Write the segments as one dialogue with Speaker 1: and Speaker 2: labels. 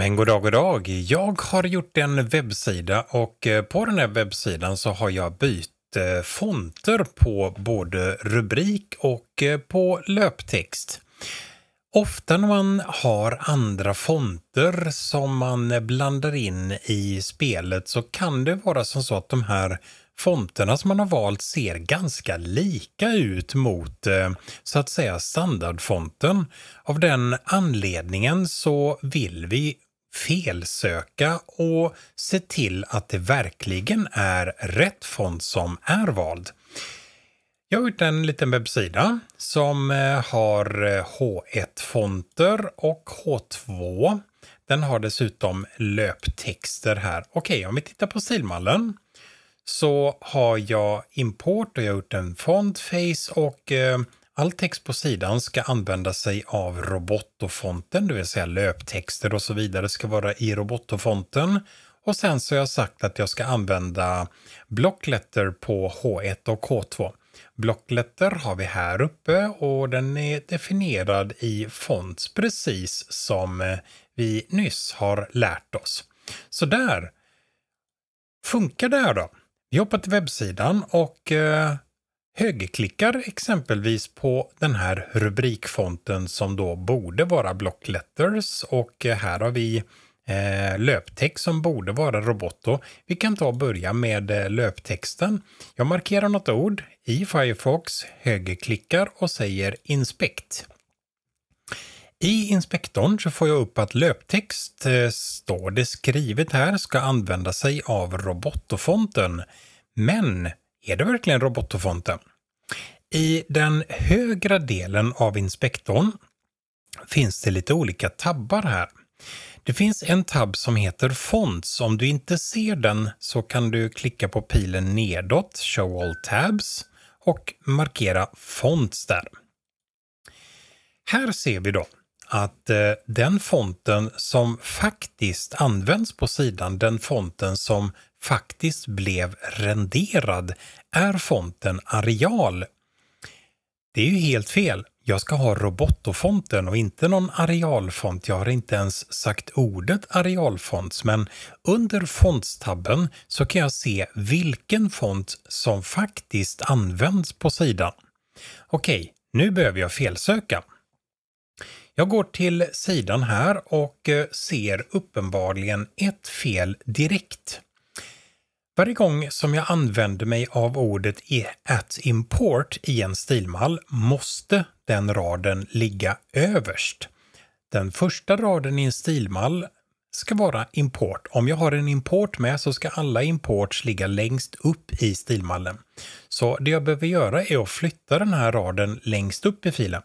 Speaker 1: Men god dag, god dag. Jag har gjort en webbsida och eh, på den här webbsidan så har jag bytt eh, fonter på både rubrik och eh, på löptext. Ofta när man har andra fonter som man blandar in i spelet så kan det vara som så att de här fonterna som man har valt ser ganska lika ut mot så att säga standardfonten. Av den anledningen så vill vi felsöka och se till att det verkligen är rätt fond som är vald. Jag har gjort en liten webbsida som eh, har H1-fonter eh, och H2. Den har dessutom löptexter här. Okej, om vi tittar på stilmallen så har jag import och jag har gjort en font, face och eh, All text på sidan ska använda sig av robotofonten, det vill säga löptexter och så vidare ska vara i robotofonten. Och sen så har jag sagt att jag ska använda blockletter på H1 och H2. Blockletter har vi här uppe och den är definierad i fonts precis som eh, vi nyss har lärt oss. Så där funkar det här då. Vi hoppar till webbsidan och eh, Högerklickar exempelvis på den här rubrikfonten som då borde vara Block Letters och eh, här har vi eh, löptext som borde vara Roboto. Vi kan ta och börja med eh, löptexten. Jag markerar något ord i Firefox, högerklickar och säger inspekt. I inspektorn så får jag upp att löptext, står det skrivet här, ska använda sig av Roboto-fonten. Men är det verkligen robotofonten? I den högra delen av inspektorn finns det lite olika tabbar här. Det finns en tabb som heter Fonts. Om du inte ser den så kan du klicka på pilen nedåt, Show all tabs, och markera Fonts där. Här ser vi då att eh, den fonten som faktiskt används på sidan, den fonten som faktiskt blev renderad är fonten areal. Det är ju helt fel. Jag ska ha Robotto-fonten och inte någon arealfont. Jag har inte ens sagt ordet arealfont, men under fontstabben så kan jag se vilken font som faktiskt används på sidan. Okej, nu behöver jag felsöka. Jag går till sidan här och eh, ser uppenbarligen ett fel direkt. Varje gång som jag använder mig av ordet at import i en stilmall måste den raden ligga överst. Den första raden i en stilmall ska vara import. Om jag har en import med så ska alla imports ligga längst upp i stilmallen. Så det jag behöver göra är att flytta den här raden längst upp i filen.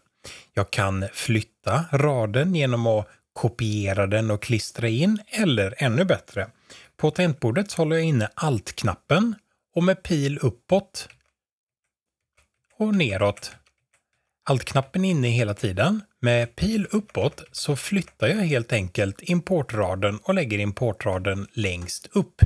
Speaker 1: Jag kan flytta raden genom att kopiera den och klistra in eller ännu bättre på tangentbordet håller jag inne Alt-knappen och med pil uppåt och neråt. Alt-knappen är inne hela tiden. Med pil uppåt så flyttar jag helt enkelt importraden och lägger importraden längst upp.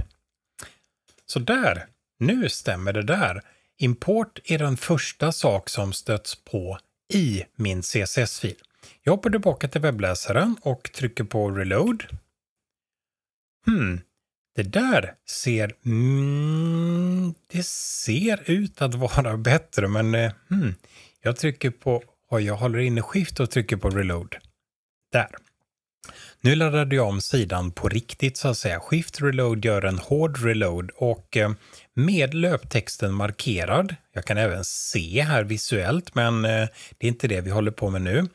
Speaker 1: Så där, nu stämmer det där. Import är den första sak som stöts på i min CSS-fil. Jag hoppar tillbaka till webbläsaren och trycker på Reload. Hmm, det där ser... Mm, det ser ut att vara bättre, men mm, jag trycker på... Oj, jag håller inne skift och trycker på reload. Där. Nu laddade jag om sidan på riktigt så att säga. Shift reload gör en hård reload och eh, med löptexten markerad, jag kan även se här visuellt men eh, det är inte det vi håller på med nu,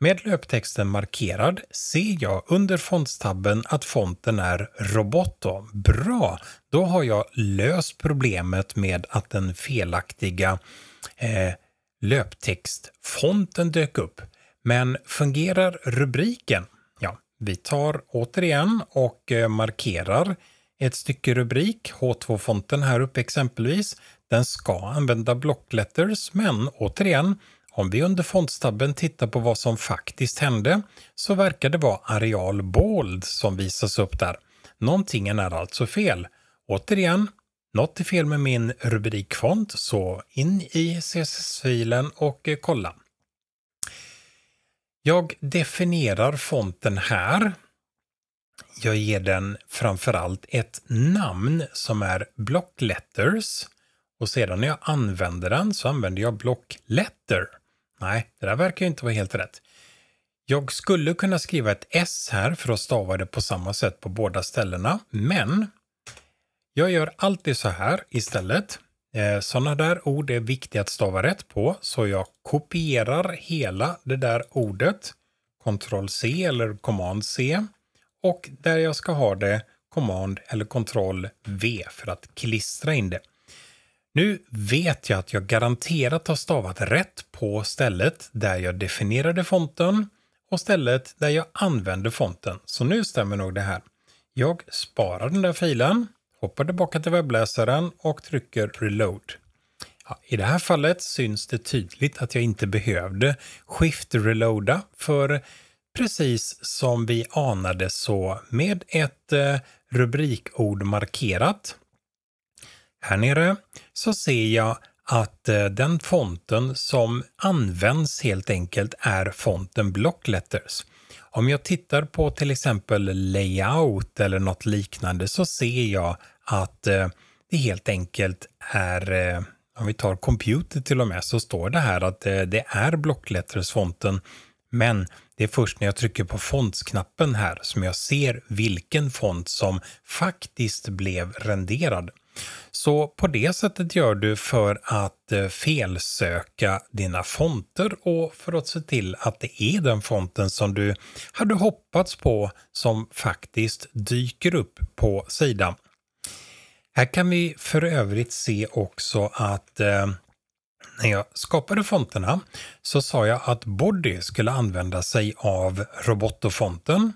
Speaker 1: med löptexten markerad ser jag under fondstabben att fonten är Roboto. Bra! Då har jag löst problemet med att den felaktiga eh, löptextfonten dök upp. Men fungerar rubriken? Ja, vi tar återigen och eh, markerar ett stycke rubrik, H2-fonten här uppe exempelvis. Den ska använda blockletters, men återigen, om vi under fondstabben tittar på vad som faktiskt hände så verkar det vara areal bold som visas upp där. Någonting är alltså fel. Återigen, något är fel med min rubrikfond så in i CSS-filen och eh, kolla. Jag definierar fonten här. Jag ger den framförallt ett namn som är blockletters och sedan när jag använder den så använder jag blockletter. Nej, det där verkar ju inte vara helt rätt. Jag skulle kunna skriva ett S här för att stava det på samma sätt på båda ställena, men jag gör alltid så här istället. Eh, Sådana där ord är viktiga att stava rätt på, så jag kopierar hela det där ordet, Ctrl C eller Command C, och där jag ska ha det, Command eller Ctrl V för att klistra in det. Nu vet jag att jag garanterat har stavat rätt på stället där jag definierade fonten och stället där jag använde fonten, så nu stämmer nog det här. Jag sparar den där filen, hoppar tillbaka till webbläsaren och trycker reload. Ja, I det här fallet syns det tydligt att jag inte behövde shift-reloada för precis som vi anade så med ett eh, rubrikord markerat här nere så ser jag att eh, den fonten som används helt enkelt är fonten Block Letters. Om jag tittar på till exempel layout eller något liknande så ser jag att eh, det helt enkelt är, eh, om vi tar computer till och med, så står det här att det är Block Letters-fonten men det är först när jag trycker på fontsknappen här som jag ser vilken font som faktiskt blev renderad. Så på det sättet gör du för att eh, felsöka dina fonter och för att se till att det är den fonten som du hade hoppats på som faktiskt dyker upp på sidan. Här kan vi för övrigt se också att eh, när jag skapade fonterna så sa jag att Body skulle använda sig av robotto fonten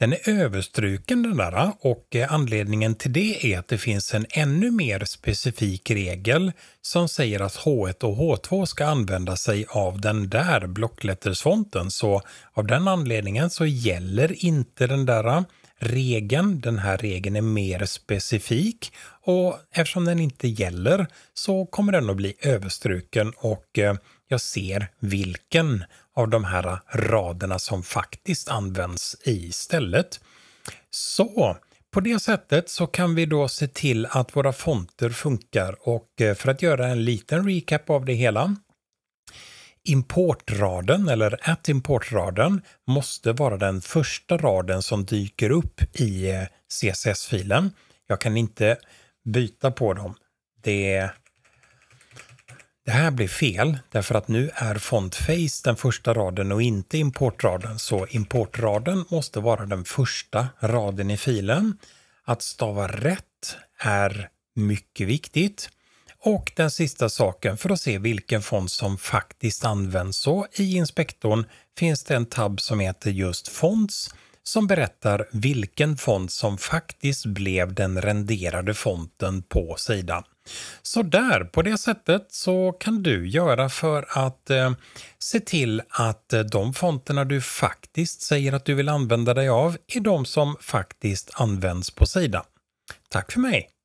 Speaker 1: den är överstruken den där och eh, anledningen till det är att det finns en ännu mer specifik regel som säger att H1 och H2 ska använda sig av den där blocklettersfonten. Så av den anledningen så gäller inte den där eh, regeln. Den här regeln är mer specifik och eftersom den inte gäller så kommer den att bli överstruken och eh, jag ser vilken av de här raderna som faktiskt används istället. Så på det sättet så kan vi då se till att våra fonter funkar och eh, för att göra en liten recap av det hela. Importraden eller att importraden måste vara den första raden som dyker upp i eh, CSS-filen. Jag kan inte byta på dem. Det det här blir fel därför att nu är fontface den första raden och inte importraden så importraden måste vara den första raden i filen. Att stava rätt är mycket viktigt. Och den sista saken för att se vilken font som faktiskt används så i inspektorn finns det en tab som heter just Fonts som berättar vilken font som faktiskt blev den renderade fonten på sidan. Så där, på det sättet så kan du göra för att eh, se till att eh, de fonterna du faktiskt säger att du vill använda dig av är de som faktiskt används på sidan. Tack för mig!